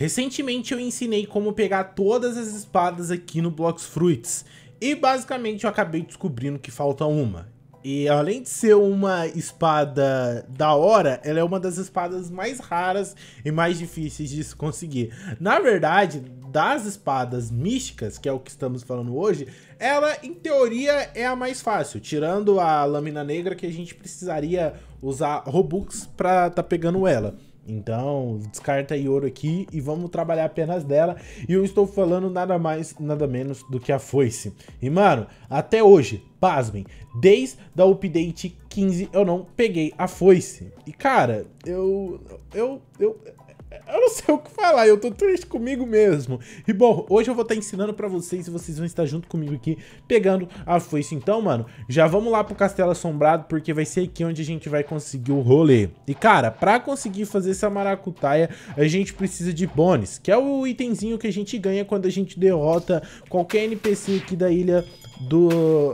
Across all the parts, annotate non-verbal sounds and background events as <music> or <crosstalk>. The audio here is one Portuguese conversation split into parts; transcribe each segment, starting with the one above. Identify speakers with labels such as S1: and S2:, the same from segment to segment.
S1: Recentemente eu ensinei como pegar todas as espadas aqui no Blocks Fruits, e basicamente eu acabei descobrindo que falta uma. E além de ser uma espada da hora, ela é uma das espadas mais raras e mais difíceis de se conseguir. Na verdade, das espadas místicas, que é o que estamos falando hoje, ela em teoria é a mais fácil, tirando a lâmina negra que a gente precisaria usar Robux para tá pegando ela. Então, descarta ouro aqui e vamos trabalhar apenas dela. E eu estou falando nada mais, nada menos do que a foice. E, mano, até hoje, pasmem, desde a update 15 eu não peguei a foice. E, cara, eu... eu... eu eu não sei o que falar, eu tô triste comigo mesmo. E bom, hoje eu vou estar tá ensinando pra vocês e vocês vão estar junto comigo aqui pegando a foice. Então, mano, já vamos lá pro Castelo Assombrado porque vai ser aqui onde a gente vai conseguir o rolê. E cara, pra conseguir fazer essa maracutaia, a gente precisa de bônus, que é o itemzinho que a gente ganha quando a gente derrota qualquer NPC aqui da ilha do,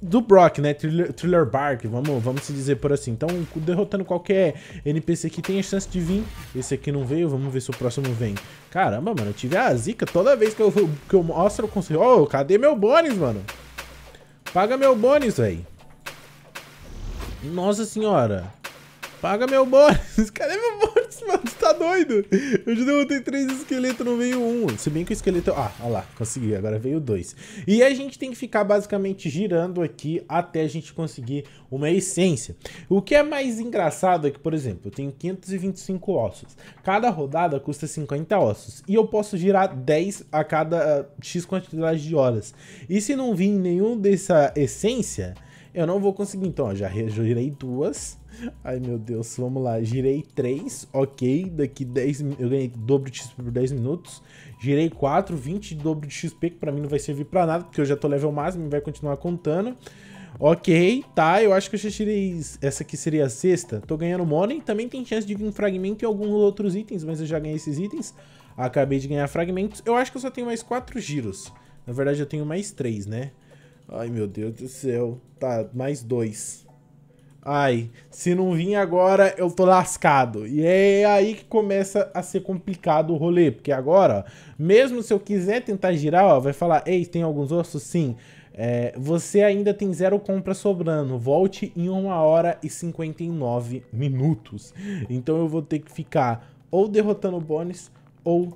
S1: do Brock, né? Thriller, thriller Bark, vamos, vamos se dizer por assim. Então, derrotando qualquer NPC que tem chance de vir. Esse aqui não veio, vamos ver se o próximo vem. Caramba, mano, eu tive a zica toda vez que eu, que eu mostro o conselho. Ô, cadê meu bônus, mano? Paga meu bônus, velho. Nossa senhora. Paga meu bônus. <laughs> Cadê meu bônus, mano? doido. Eu já derrotei três esqueletos, não veio um. Se bem que o esqueleto... Ah, olha lá, consegui. Agora veio dois. E a gente tem que ficar basicamente girando aqui até a gente conseguir uma essência. O que é mais engraçado é que, por exemplo, eu tenho 525 ossos. Cada rodada custa 50 ossos. E eu posso girar 10 a cada ah, X quantidade de horas. E se não vir nenhum dessa essência eu não vou conseguir, então, ó, já girei duas. Ai, meu Deus, vamos lá. Girei três, ok. Daqui 10 eu ganhei dobro de XP por 10 minutos. Girei quatro, 20 dobro de XP, que pra mim não vai servir pra nada, porque eu já tô level máximo e vai continuar contando. Ok, tá, eu acho que eu já tirei essa aqui seria a sexta. Tô ganhando money, também tem chance de vir um fragmento e alguns outros itens, mas eu já ganhei esses itens. Acabei de ganhar fragmentos. Eu acho que eu só tenho mais quatro giros. Na verdade, eu tenho mais três, né? Ai, meu Deus do céu. Tá, mais dois. Ai, se não vir agora, eu tô lascado. E é aí que começa a ser complicado o rolê. Porque agora, mesmo se eu quiser tentar girar, ó, vai falar, ei, tem alguns ossos? Sim. É, você ainda tem zero compra sobrando. Volte em 1 hora e 59 minutos. Então eu vou ter que ficar ou derrotando o bônus ou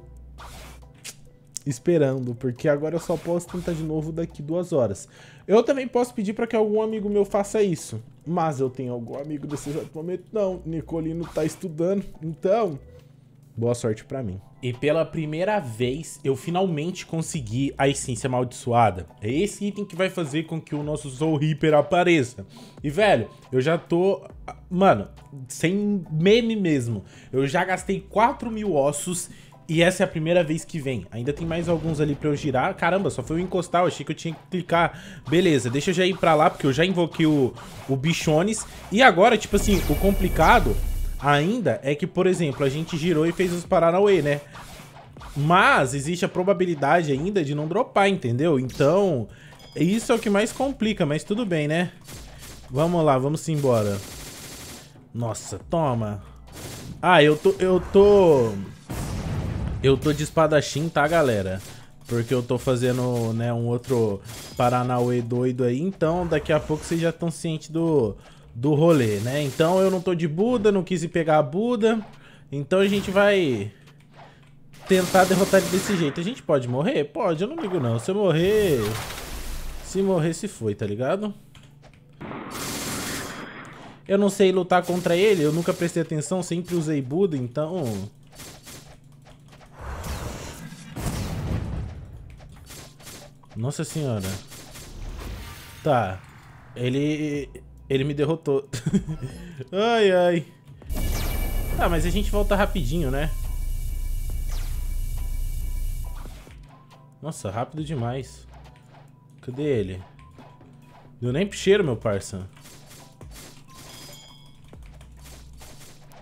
S1: esperando, porque agora eu só posso tentar de novo daqui duas horas. Eu também posso pedir para que algum amigo meu faça isso, mas eu tenho algum amigo desse momento? Não, Nicolino tá estudando, então boa sorte para mim. E pela primeira vez, eu finalmente consegui a essência amaldiçoada. É esse item que vai fazer com que o nosso Soul Reaper apareça. E, velho, eu já tô... Mano, sem meme mesmo. Eu já gastei 4 mil ossos e essa é a primeira vez que vem. Ainda tem mais alguns ali pra eu girar. Caramba, só foi eu encostar. Eu achei que eu tinha que clicar. Beleza, deixa eu já ir pra lá, porque eu já invoquei o, o Bichones. E agora, tipo assim, o complicado ainda é que, por exemplo, a gente girou e fez os Paranauê, né? Mas existe a probabilidade ainda de não dropar, entendeu? Então, isso é o que mais complica, mas tudo bem, né? Vamos lá, vamos embora. Nossa, toma. Ah, eu tô... Eu tô... Eu tô de espadachim, tá, galera? Porque eu tô fazendo, né, um outro Paranauê doido aí. Então, daqui a pouco vocês já estão cientes do, do rolê, né? Então, eu não tô de Buda, não quis ir pegar a Buda. Então, a gente vai tentar derrotar ele desse jeito. A gente pode morrer? Pode, eu não ligo não. Se eu morrer... Se morrer, se foi, tá ligado? Eu não sei lutar contra ele, eu nunca prestei atenção, sempre usei Buda, então... Nossa senhora. Tá. Ele... Ele me derrotou. <laughs> ai, ai. Tá, mas a gente volta rapidinho, né? Nossa, rápido demais. Cadê ele? Deu nem cheiro, meu parça.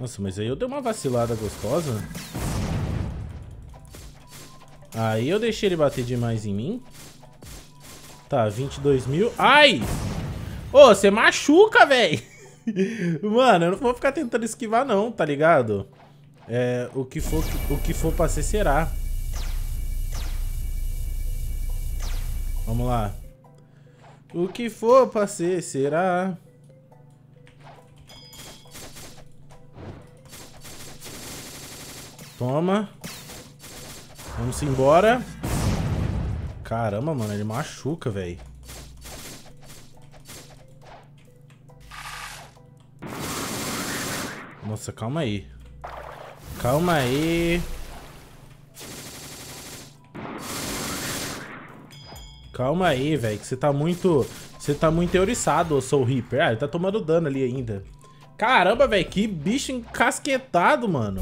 S1: Nossa, mas aí eu dei uma vacilada gostosa. Aí eu deixei ele bater demais em mim. Tá, 22 mil. Ai! Ô, você machuca, velho! <laughs> Mano, eu não vou ficar tentando esquivar não, tá ligado? É, o que for, o que for pra ser, será. Vamos lá. O que for pra ser, será. Toma. Vamos embora. Caramba, mano, ele machuca, velho. Nossa, calma aí. Calma aí. Calma aí, velho, que você tá muito... Você tá muito euriçado, eu sou o Reaper. Ah, ele tá tomando dano ali ainda. Caramba, velho, que bicho encasquetado, mano.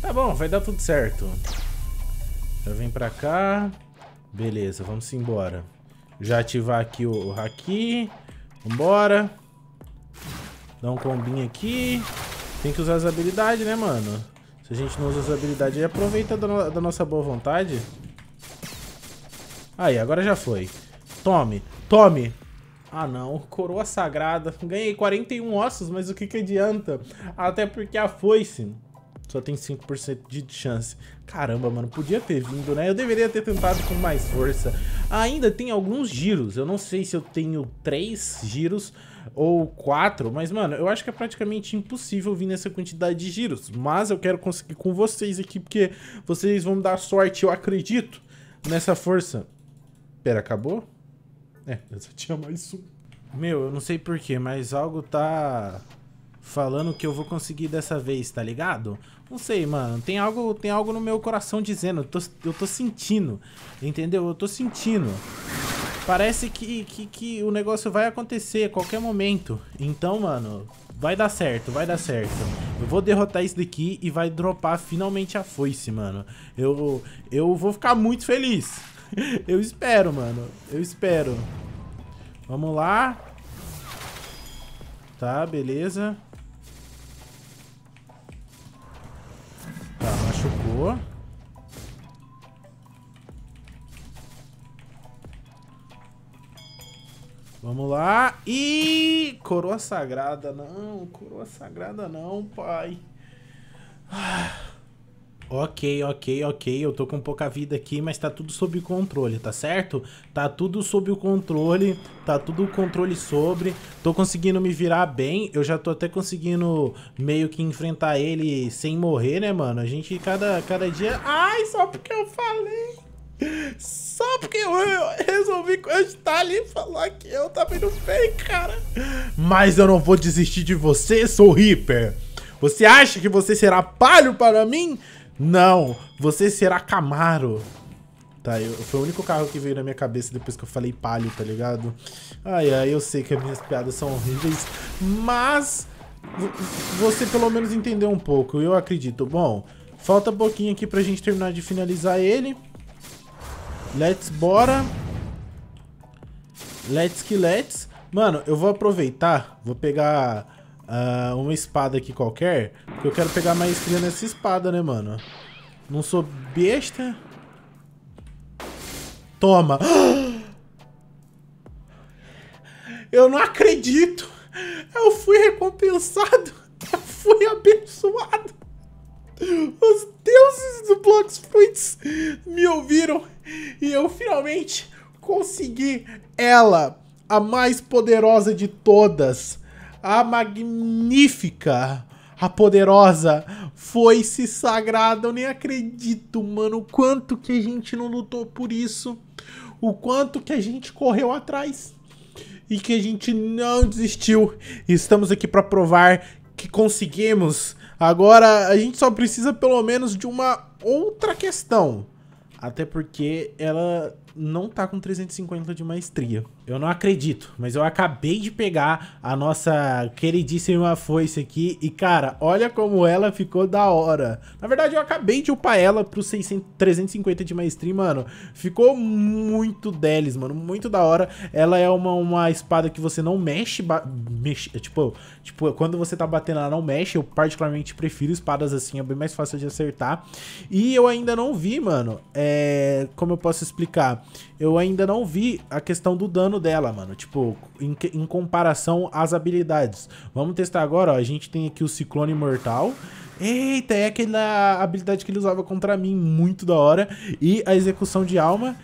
S1: Tá bom, vai dar tudo certo. Já então, vem pra cá. Beleza, vamos embora. Já ativar aqui o Haki. Vambora. Dá um combinho aqui. Tem que usar as habilidades, né, mano? Se a gente não usa as habilidades, aí aproveita da, da nossa boa vontade. Aí, agora já foi. Tome, tome. Ah, não. Coroa sagrada. Ganhei 41 ossos, mas o que que adianta? Até porque a foice... Só tem 5% de chance. Caramba, mano, podia ter vindo, né? Eu deveria ter tentado com mais força. Ainda tem alguns giros. Eu não sei se eu tenho 3 giros ou 4, mas, mano, eu acho que é praticamente impossível vir nessa quantidade de giros. Mas eu quero conseguir com vocês aqui, porque vocês vão dar sorte, eu acredito, nessa força. Pera, acabou? É, eu só tinha mais um. Meu, eu não sei porquê, mas algo tá falando que eu vou conseguir dessa vez, tá ligado? Não sei, mano. Tem algo, tem algo no meu coração dizendo. Eu tô, eu tô sentindo. Entendeu? Eu tô sentindo. Parece que, que, que o negócio vai acontecer a qualquer momento. Então, mano, vai dar certo, vai dar certo. Eu vou derrotar isso daqui e vai dropar finalmente a foice, mano. Eu, eu vou ficar muito feliz. <laughs> eu espero, mano. Eu espero. Vamos lá. Tá, beleza. Vamos lá. E coroa sagrada não, coroa sagrada não, pai. Ah. Ok, ok, ok, eu tô com pouca vida aqui, mas tá tudo sob controle, tá certo? Tá tudo sob o controle, tá tudo controle sobre, tô conseguindo me virar bem, eu já tô até conseguindo meio que enfrentar ele sem morrer, né, mano? A gente cada, cada dia... Ai, só porque eu falei! Só porque eu resolvi cogitar ali e falar que eu tava indo bem, cara. Mas eu não vou desistir de você, sou Reaper. Você acha que você será palho para mim? Não, você será Camaro. Tá, eu, foi o único carro que veio na minha cabeça depois que eu falei palio, tá ligado? Ai, ai, eu sei que as minhas piadas são horríveis, mas você pelo menos entendeu um pouco, eu acredito. Bom, falta pouquinho aqui pra gente terminar de finalizar ele. Let's bora. Let's que let's. Mano, eu vou aproveitar, vou pegar uh, uma espada aqui qualquer, porque eu quero pegar maestria nessa espada, né, mano? Não sou besta. Toma. <gasps> Eu não acredito. Eu fui recompensado. <laughs> Eu fui abençoado. Os deuses do Blocks Fruits me ouviram e eu finalmente consegui ela, a mais poderosa de todas, a magnífica, a poderosa foice sagrada. Eu nem acredito, mano, o quanto que a gente não lutou por isso, o quanto que a gente correu atrás e que a gente não desistiu. Estamos aqui para provar que conseguimos. Agora a gente só precisa pelo menos de uma outra questão. Até porque ela não tá com 350 de maestria. Eu não acredito, mas eu acabei de pegar a nossa queridíssima foice aqui e, cara, olha como ela ficou da hora. Na verdade, eu acabei de upar ela pro 600, 350 de maestria, mano. Ficou muito deles, mano, muito da hora. Ela é uma, uma espada que você não mexe, mexe é, tipo, tipo, quando você tá batendo ela não mexe. Eu particularmente prefiro espadas assim, é bem mais fácil de acertar. E eu ainda não vi, mano, é, como eu posso explicar? Eu ainda não vi a questão do dano dela, mano. Tipo, em, em comparação às habilidades. Vamos testar agora, ó. A gente tem aqui o Ciclone Mortal. Eita, é aquela habilidade que ele usava contra mim, muito da hora. E a execução de alma.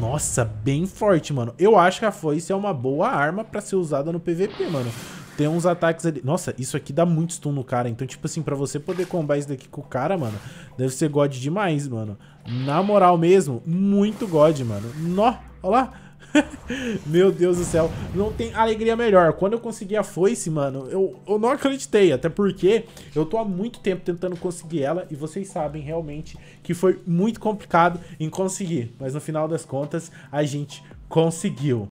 S1: Nossa, bem forte, mano. Eu acho que a foice é uma boa arma pra ser usada no PVP, mano. Tem uns ataques ali... Nossa, isso aqui dá muito stun no cara. Então, tipo assim, pra você poder combar isso daqui com o cara, mano, deve ser god demais, mano. Na moral mesmo, muito god, mano. Nó, olha lá. <laughs> Meu Deus do céu, não tem alegria melhor. Quando eu consegui a foice, mano, eu, eu não acreditei, até porque eu tô há muito tempo tentando conseguir ela e vocês sabem realmente que foi muito complicado em conseguir, mas no final das contas a gente conseguiu.